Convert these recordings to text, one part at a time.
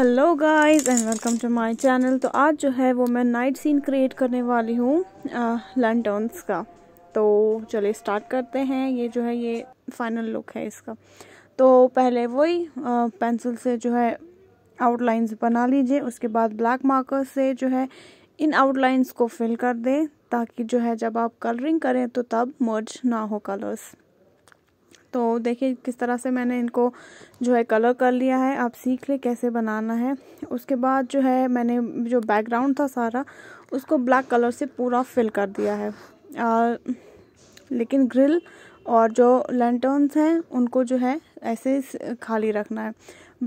hello guys and welcome to my channel तो आज जो है वो मैं नाइट सीन क्रिएट करने वाली हूँ लैंटर्नस का तो चलिए स्टार्ट करते हैं ये जो है ये फाइनल लुक है इसका तो पहले वही पेंसिल से जो है आउटलाइंस बना लीजिए उसके बाद ब्लैक मार्कर से जो है इन आउटलाइंस को फिल कर दें ताकि जो है जब आप कलरिंग करें तो तब मर्ज ना हो कलर्स तो देखिए किस तरह से मैंने इनको जो है कलर कर लिया है आप सीख ले कैसे बनाना है उसके बाद जो है मैंने जो बैकग्राउंड था सारा उसको ब्लैक कलर से पूरा फिल कर दिया है आ, लेकिन ग्रिल और जो लेंटर्नस हैं उनको जो है ऐसे खाली रखना है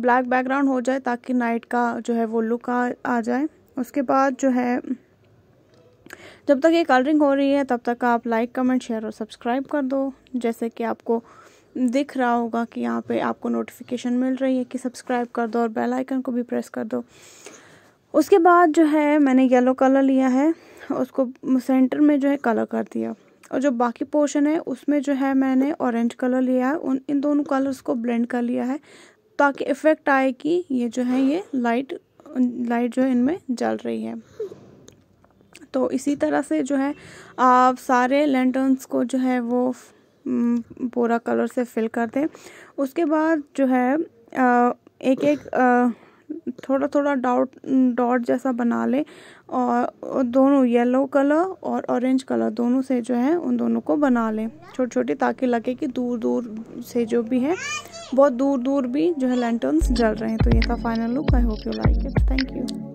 ब्लैक बैकग्राउंड हो जाए ताकि नाइट का जो है वो लुक आ, आ जाए उसके बाद जो है जब तक ये कलरिंग हो रही है तब तक आप लाइक कमेंट शेयर और सब्सक्राइब कर दो जैसे कि आपको दिख रहा होगा कि यहाँ पे आपको नोटिफिकेशन मिल रही है कि सब्सक्राइब कर दो और बेल आइकन को भी प्रेस कर दो उसके बाद जो है मैंने येलो कलर लिया है उसको सेंटर में जो है कलर कर दिया और जो बाकी पोर्शन है उसमें जो है मैंने ऑरेंज कलर लिया है उन इन दोनों कलर्स को ब्लेंड कर लिया है ताकि इफ़ेक्ट आए कि ये जो है ये लाइट लाइट जो है इनमें जल रही है तो इसी तरह से जो है आप सारे लेंटर्न्स को जो है वो पूरा कलर से फिल कर दें उसके बाद जो है एक एक थोड़ा थोड़ा डॉट डॉट जैसा बना लें और दोनों येलो कलर और ऑरेंज कलर दोनों से जो है उन दोनों को बना लें छोटी छोटी ताकि लगे कि दूर दूर से जो भी है बहुत दूर दूर भी जो है लैंटर्न्स जल रहे हैं तो ये था final look I hope you like it thank you